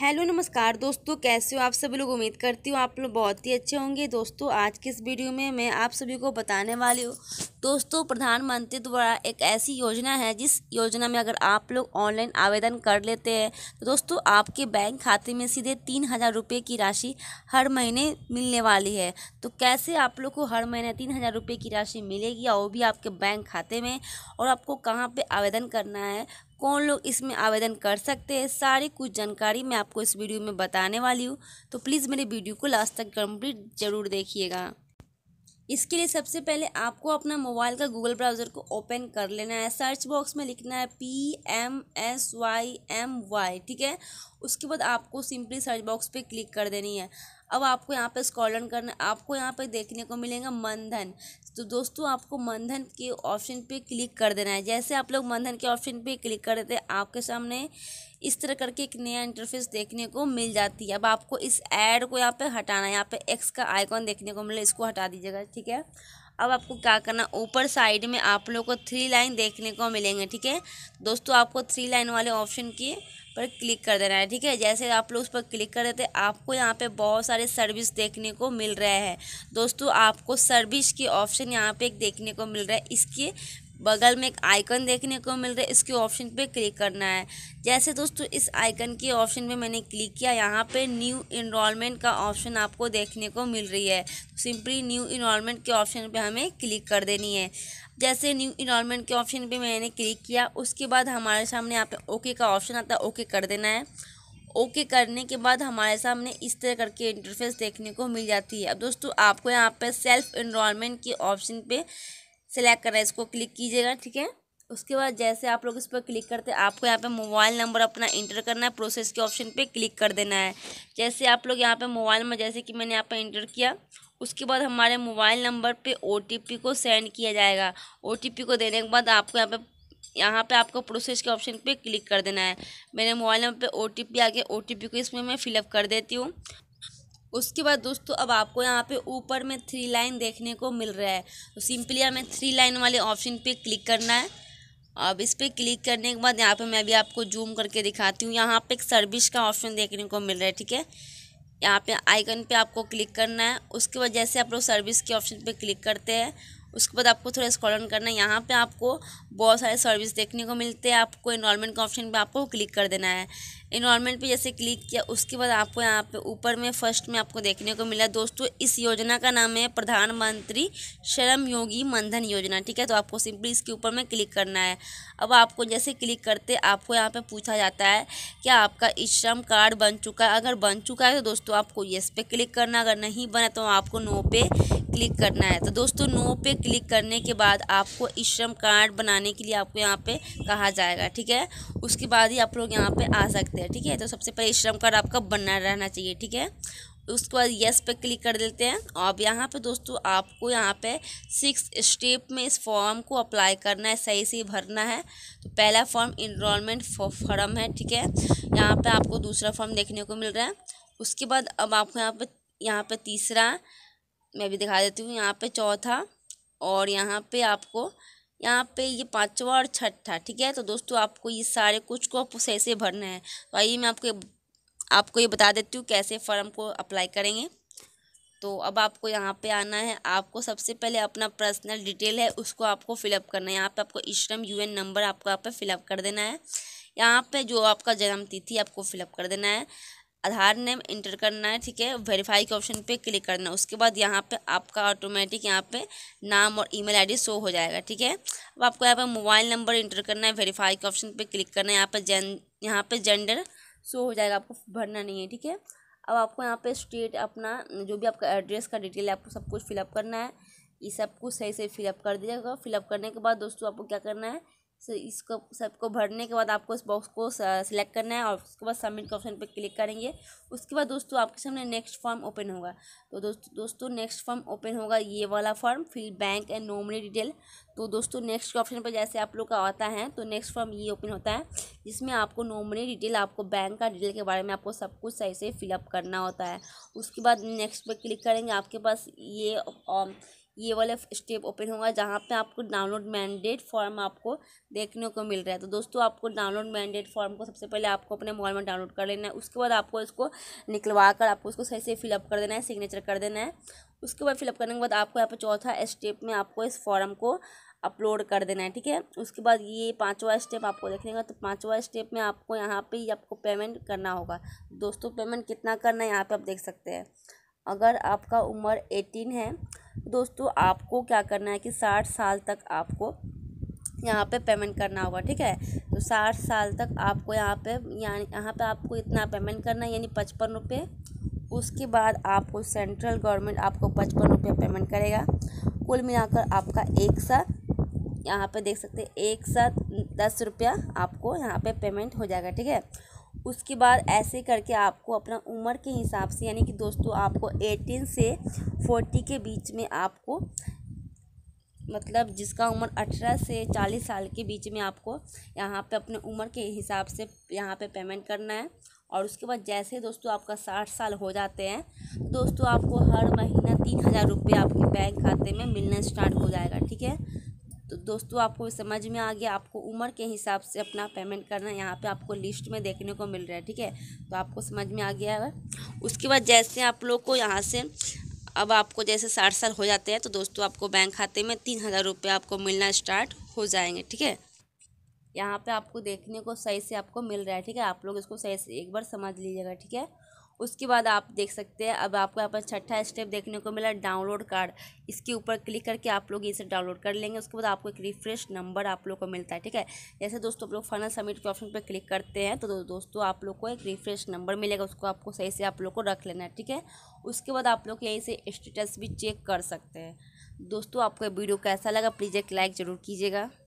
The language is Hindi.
हेलो नमस्कार दोस्तों कैसे हो आप सभी लोग उम्मीद करती हूँ आप लोग बहुत ही अच्छे होंगे दोस्तों आज के इस वीडियो में मैं आप सभी को बताने वाली हूँ दोस्तों प्रधानमंत्री द्वारा एक ऐसी योजना है जिस योजना में अगर आप लोग ऑनलाइन आवेदन कर लेते हैं तो दोस्तों आपके बैंक खाते में सीधे तीन हज़ार रुपये की राशि हर महीने मिलने वाली है तो कैसे आप लोग को हर महीने तीन हज़ार रुपये की राशि मिलेगी और वो भी आपके बैंक खाते में और आपको कहाँ पर आवेदन करना है कौन लोग इसमें आवेदन कर सकते हैं सारी कुछ जानकारी मैं आपको इस वीडियो में बताने वाली हूँ तो प्लीज़ मेरे वीडियो को लास्ट तक कंप्लीट ज़रूर देखिएगा इसके लिए सबसे पहले आपको अपना मोबाइल का गूगल ब्राउज़र को ओपन कर लेना है सर्च बॉक्स में लिखना है P M S Y M Y ठीक है उसके बाद आपको सिंपली सर्च बॉक्स पे क्लिक कर देनी है अब आपको यहाँ पे स्कॉलन करना आपको यहाँ पे देखने को मिलेगा मंधन तो दोस्तों आपको मंधन के ऑप्शन पे क्लिक कर देना है जैसे आप लोग मंधन के ऑप्शन पे क्लिक कर देते हैं आपके सामने इस तरह करके एक नया इंटरफेस देखने को मिल जाती है अब आपको इस एड को यहाँ पे हटाना है यहाँ पे एक्स का आइकॉन देखने को मिले इसको हटा दीजिएगा ठीक है अब आपको क्या करना ऊपर साइड में आप लोग को थ्री लाइन देखने को मिलेंगे ठीक है दोस्तों आपको थ्री लाइन वाले ऑप्शन की पर क्लिक कर देना है ठीक है जैसे आप लोग उस पर क्लिक कर देते आपको यहाँ पे बहुत सारे सर्विस देखने को मिल रहे हैं दोस्तों आपको सर्विस की ऑप्शन यहाँ पे एक देखने को मिल रहा है इसके बगल में एक आइकन देखने को मिल रहा है इसके ऑप्शन पे क्लिक करना है जैसे दोस्तों इस आइकन के ऑप्शन पे मैंने क्लिक किया यहाँ पे न्यू इनरोलमेंट का ऑप्शन आपको देखने को मिल रही है सिंपली न्यू इनरोलमेंट के ऑप्शन पे हमें क्लिक कर देनी है जैसे न्यू इनमेंट के ऑप्शन पे मैंने क्लिक किया उसके बाद हमारे सामने यहाँ पे ओके का ऑप्शन आता है ओके कर देना है ओके करने के बाद हमारे सामने इस तरह करके इंटरफेस देखने को मिल जाती है अब दोस्तों आपको यहाँ पे सेल्फ इनमेंट के ऑप्शन पे सेलेक्ट करना है इसको क्लिक कीजिएगा ठीक है उसके बाद जैसे आप लोग इस पर क्लिक करते हैं आपको यहाँ पे मोबाइल नंबर अपना इंटर करना है प्रोसेस के ऑप्शन पे क्लिक कर देना है जैसे आप लोग यहाँ पे मोबाइल में जैसे कि मैंने यहाँ पे इंटर किया उसके बाद हमारे मोबाइल नंबर पे ओ को सेंड किया जाएगा ओ को देने के बाद आपको यहाँ पे यहाँ पे आपको प्रोसेस के ऑप्शन पर क्लिक कर देना है मेरे मोबाइल नंबर पर ओ आ गया ओ को इसमें मैं फिलअप कर देती हूँ उसके बाद दोस्तों अब आपको यहाँ पे ऊपर में थ्री लाइन देखने को मिल रहा है तो सिंपली हमें थ्री लाइन वाले ऑप्शन पर क्लिक करना है अब इस पर क्लिक करने के बाद यहाँ पे मैं भी आपको जूम करके दिखाती हूँ यहाँ पे एक सर्विस का ऑप्शन देखने को मिल रहा है ठीक है यहाँ पे आइकन पे आपको क्लिक करना है उसके बाद जैसे आप लोग सर्विस के ऑप्शन पे क्लिक करते हैं उसके बाद आपको थोड़ा स्कॉलन करना है यहाँ पे आपको बहुत सारे सर्विस देखने को मिलते हैं आपको इनॉलमेंट का ऑप्शन पे आपको क्लिक कर देना है इन्वायरमेंट पे जैसे क्लिक किया उसके बाद आपको यहाँ पे ऊपर में फर्स्ट में आपको देखने को मिला दोस्तों इस योजना का नाम है प्रधानमंत्री श्रम योगी मंधन योजना ठीक है तो आपको सिंपली इसके ऊपर में क्लिक करना है अब आपको जैसे क्लिक करते आपको यहाँ पर पूछा जाता है क्या आपका श्रम कार्ड बन चुका है अगर बन चुका है तो दोस्तों आपको येस पे क्लिक करना अगर नहीं बना तो आपको नो पे क्लिक करना है तो दोस्तों नो पे क्लिक करने के बाद आपको श्रम कार्ड बनाने के लिए आपको यहाँ पे कहा जाएगा ठीक है उसके बाद ही आप लोग यहाँ पे आ सकते सकते हैं ठीक है तो सबसे पहले श्रम कार्ड आपका बना रहना चाहिए ठीक है उसके बाद यस पे क्लिक कर देते हैं अब यहाँ पे दोस्तों आपको यहाँ पे सिक्स स्टेप में इस फॉर्म को अप्लाई करना है सही से भरना है तो पहला फॉर्म इनरोलमेंट फॉर्म है ठीक है यहाँ पे आपको दूसरा फॉर्म देखने को मिल रहा है उसके बाद अब आपको यहाँ पे यहाँ पे तीसरा मैं भी दिखा देती हूँ यहाँ पर चौथा और यहाँ पर आपको यहाँ पे ये पाँचवा और छठा ठीक है तो दोस्तों आपको ये सारे कुछ को सही से भरना है तो आइए मैं आपको आपको ये बता देती हूँ कैसे फॉर्म को अप्लाई करेंगे तो अब आपको यहाँ पे आना है आपको सबसे पहले अपना पर्सनल डिटेल है उसको आपको फिलअप करना है यहाँ पे आपको यू एन नंबर आपको यहाँ पे फिलअप कर देना है यहाँ पे जो आपका जन्म तिथि आपको फिलअप कर देना है आधार नेम इंटर करना है ठीक है वेरीफाई के ऑप्शन पे क्लिक करना है उसके बाद यहाँ पे आपका ऑटोमेटिक यहाँ पे नाम और ईमेल आईडी शो हो जाएगा ठीक है अब आपको यहाँ पे मोबाइल नंबर इंटर करना है वेरीफाई के ऑप्शन पे क्लिक करना है यहाँ पे जेन यहाँ पे जेंडर शो हो जाएगा आपको भरना नहीं है ठीक है अब आपको यहाँ पर स्टेट अपना जो भी आपका एड्रेस का डिटेल है आपको सब कुछ फिलअप करना है ये सब कुछ सही से फिलअप कर दीजिएगा फिलअप करने के बाद दोस्तों आपको क्या करना है सो इसको सबको भरने के बाद आपको इस बॉक्स को सिलेक्ट करना है और उसके बाद सबमिट के ऑप्शन पर क्लिक करेंगे उसके बाद दोस्तों आपके सामने नेक्स्ट फॉर्म ओपन होगा तो दोस्तों दोस्तों नेक्स्ट फॉर्म ओपन होगा ये वाला form fill bank and nominee detail तो दोस्तों नेक्स्ट ऑप्शन पर जैसे आप लोग का आता है तो नेक्स्ट फॉर्म ये ओपन होता है जिसमें आपको नॉमिनी डिटेल आपको बैंक का डिटेल के बारे में आपको सब कुछ सही से फिलअप करना होता है उसके बाद नेक्स्ट पर क्लिक करेंगे आपके पास ये um, ये वाला स्टेप ओपन होगा जहाँ पे आपको डाउनलोड मैंडेट फॉर्म आपको देखने को मिल रहा है तो दोस्तों आपको डाउनलोड मैंडेट फॉर्म को सबसे पहले आपको अपने मोबाइल में डाउनलोड कर लेना है उसके बाद आपको इसको निकलवा कर आपको उसको सही से फिलअप कर देना है सिग्नेचर कर देना है उसके बाद फिलअप करने के बाद आपको यहाँ पर चौथा स्टेप में आपको इस फॉर्म को अपलोड कर देना है ठीक है उसके बाद ये पाँचवा स्टेप आपको देखने का तो पाँचवा स्टेप में आपको यहाँ पे आपको पेमेंट करना होगा दोस्तों पेमेंट कितना करना है यहाँ पे आप देख सकते हैं अगर आपका उम्र एटीन है दोस्तों आपको क्या करना है कि साठ साल तक आपको यहाँ पे पेमेंट करना होगा ठीक है तो साठ साल तक आपको यहाँ पे यानी यहाँ पे आपको इतना पेमेंट करना है यानी पचपन रुपये उसके बाद आपको सेंट्रल गवर्नमेंट आपको पचपन रुपये पेमेंट करेगा कुल मिलाकर आपका एक साथ यहाँ पे देख सकते हैं एक साथ दस रुपया आपको यहाँ पे पेमेंट हो जाएगा ठीक है उसके बाद ऐसे करके आपको अपना उम्र के हिसाब से यानी कि दोस्तों आपको एटीन से फोर्टी के बीच में आपको मतलब जिसका उम्र अठारह से चालीस साल के बीच में आपको यहाँ पे अपने उम्र के हिसाब से यहाँ पे पेमेंट करना है और उसके बाद जैसे दोस्तों आपका साठ साल हो जाते हैं दोस्तों आपको हर महीना तीन हज़ार रुपये आपके बैंक खाते में मिलना स्टार्ट हो जाएगा ठीक है तो दोस्तों आपको समझ में आ गया आपको उम्र के हिसाब से अपना पेमेंट करना है यहाँ पे आपको लिस्ट में देखने को मिल रहा है ठीक है तो आपको समझ में आ गया है उसके बाद जैसे आप लोग को यहाँ से अब आपको जैसे साठ साल हो जाते हैं तो दोस्तों आपको बैंक खाते में तीन हज़ार रुपये आपको मिलना स्टार्ट हो जाएंगे ठीक है यहाँ पर आपको देखने को सही से आपको मिल रहा है ठीक है आप लोग इसको सही से एक बार समझ लीजिएगा ठीक है उसके बाद आप देख सकते हैं अब आपको यहाँ पर छठा स्टेप देखने को मिला डाउनलोड कार्ड इसके ऊपर क्लिक करके आप लोग इसे डाउनलोड कर लेंगे उसके बाद आपको एक रिफ्रेश नंबर आप लोग को मिलता है ठीक है जैसे दोस्तों आप लोग फाइनल सबमिट के ऑप्शन पर क्लिक करते हैं तो दोस्तों आप लोग को एक रिफ्रेश नंबर मिलेगा उसको आपको सही से आप लोग को रख लेना है ठीक है उसके बाद आप लोग यहीं से स्टेटस भी चेक कर सकते हैं दोस्तों आपको वीडियो कैसा लगा प्लीज़ एक लाइक ज़रूर कीजिएगा